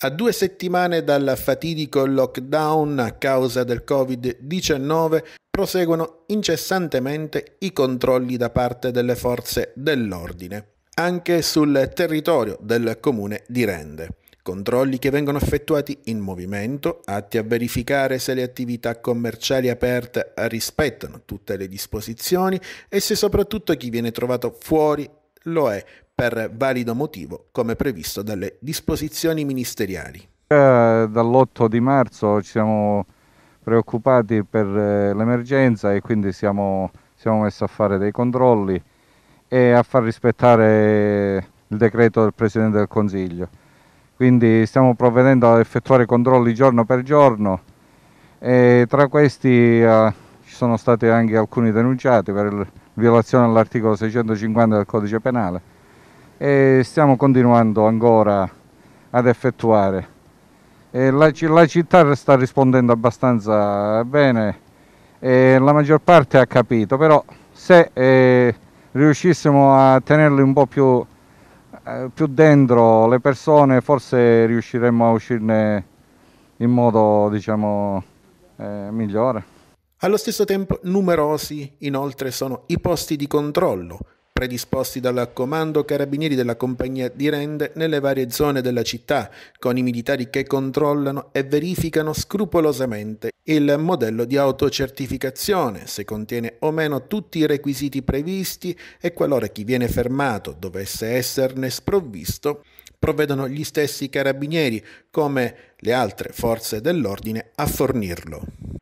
A due settimane dal fatidico lockdown a causa del Covid-19 proseguono incessantemente i controlli da parte delle forze dell'ordine, anche sul territorio del comune di Rende. Controlli che vengono effettuati in movimento, atti a verificare se le attività commerciali aperte rispettano tutte le disposizioni e se soprattutto chi viene trovato fuori lo è per valido motivo, come previsto dalle disposizioni ministeriali. Eh, Dall'8 di marzo ci siamo preoccupati per eh, l'emergenza e quindi siamo, siamo messi a fare dei controlli e a far rispettare il decreto del Presidente del Consiglio. Quindi stiamo provvedendo ad effettuare controlli giorno per giorno e tra questi eh, ci sono stati anche alcuni denunciati per violazione dell'articolo 650 del codice penale e stiamo continuando ancora ad effettuare. La, la, città sta rispondendo abbastanza bene e la maggior parte ha capito, però se eh, riuscissimo a tenerli un po' più, eh, più, dentro le persone forse riusciremmo a uscirne in modo diciamo eh, migliore. Allo stesso tempo numerosi inoltre sono i posti di controllo predisposti dal Comando Carabinieri della Compagnia di Rende nelle varie zone della città, con i militari che controllano e verificano scrupolosamente il modello di autocertificazione, se contiene o meno tutti i requisiti previsti e qualora chi viene fermato dovesse esserne sprovvisto, provvedono gli stessi carabinieri, come le altre forze dell'ordine, a fornirlo.